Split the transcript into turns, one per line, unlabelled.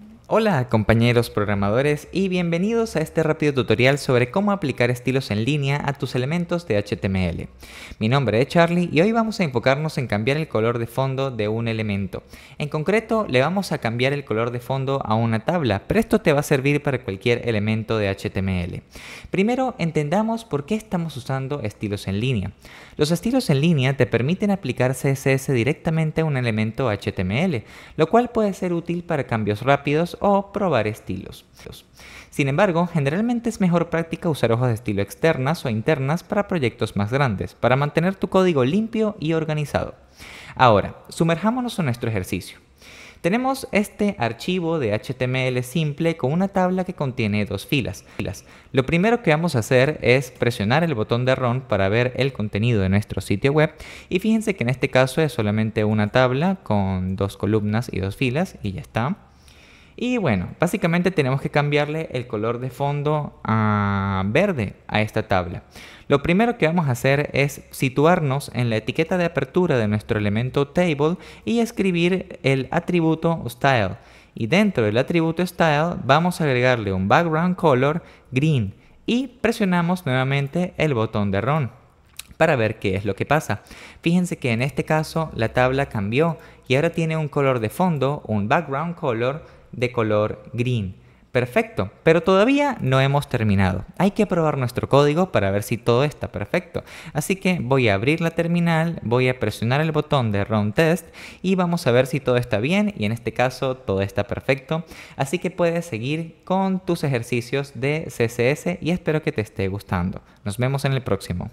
Mm-hmm. Hola compañeros programadores y bienvenidos a este rápido tutorial sobre cómo aplicar estilos en línea a tus elementos de HTML. Mi nombre es Charlie y hoy vamos a enfocarnos en cambiar el color de fondo de un elemento. En concreto le vamos a cambiar el color de fondo a una tabla, pero esto te va a servir para cualquier elemento de HTML. Primero entendamos por qué estamos usando estilos en línea. Los estilos en línea te permiten aplicar CSS directamente a un elemento HTML, lo cual puede ser útil para cambios rápidos o probar estilos. Sin embargo, generalmente es mejor práctica usar hojas de estilo externas o internas para proyectos más grandes, para mantener tu código limpio y organizado. Ahora, sumerjámonos en nuestro ejercicio. Tenemos este archivo de HTML simple con una tabla que contiene dos filas. Lo primero que vamos a hacer es presionar el botón de Run para ver el contenido de nuestro sitio web y fíjense que en este caso es solamente una tabla con dos columnas y dos filas y ya está. Y bueno, básicamente tenemos que cambiarle el color de fondo a verde a esta tabla. Lo primero que vamos a hacer es situarnos en la etiqueta de apertura de nuestro elemento table y escribir el atributo style. Y dentro del atributo style vamos a agregarle un background color green y presionamos nuevamente el botón de run para ver qué es lo que pasa. Fíjense que en este caso la tabla cambió y ahora tiene un color de fondo, un background color de color green. Perfecto, pero todavía no hemos terminado. Hay que probar nuestro código para ver si todo está perfecto. Así que voy a abrir la terminal, voy a presionar el botón de Run Test y vamos a ver si todo está bien y en este caso todo está perfecto. Así que puedes seguir con tus ejercicios de CSS y espero que te esté gustando. Nos vemos en el próximo.